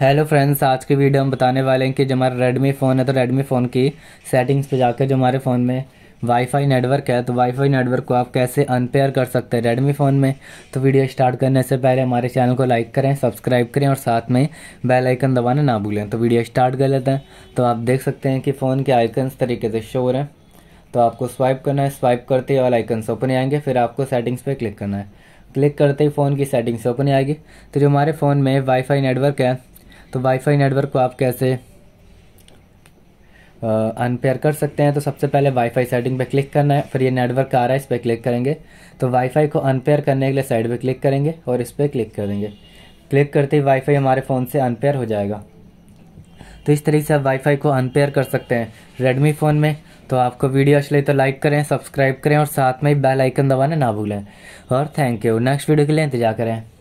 hello friends आज के video हम बताने वाले हैं कि जो हमारा रेडमी फ़ोन है तो रेडमी फ़ोन की सेटिंग्स पे जाकर जो हमारे फ़ोन में वाईफाई नेटवर्क है तो वाईफाई नेटवर्क को आप कैसे अनपेयर कर सकते हैं रेडमी फ़ोन में तो वीडियो स्टार्ट करने से पहले हमारे चैनल को लाइक करें सब्सक्राइब करें और साथ में बेलाइकन दबाना ना भूलें तो वीडियो स्टार्ट कर लेते हैं तो आप देख सकते हैं कि फ़ोन के आइकन तरीके से शो हो रहे हैं तो आपको स्वाइप करना है स्वाइप करते ही और आइकन्स ओपन आएंगे फिर आपको सेटिंग्स पर क्लिक करना है क्लिक करते ही फ़ोन की सेटिंग्स ओपन आएगी तो जो हमारे फ़ोन में वाईफाई नेटवर्क है तो वाईफाई नेटवर्क को आप कैसे अनपेयर कर सकते हैं तो सबसे पहले वाईफाई सेटिंग पे क्लिक करना है फिर ये नेटवर्क आ रहा है इस पर क्लिक करेंगे तो वाईफाई को अनपेयर करने के लिए साइड पे क्लिक करेंगे और इस पर क्लिक करेंगे क्लिक करते ही वाईफाई हमारे फ़ोन से अनपेयर हो जाएगा तो इस तरीके से आप वाईफाई को अनपेयर कर सकते हैं रेडमी फ़ोन में तो आपको वीडियो अच्छी लगी तो लाइक करें सब्सक्राइब करें और साथ में ही बेल आइकन दबाना ना भूलें और थैंक यू नेक्स्ट वीडियो के लिए इंतजार करें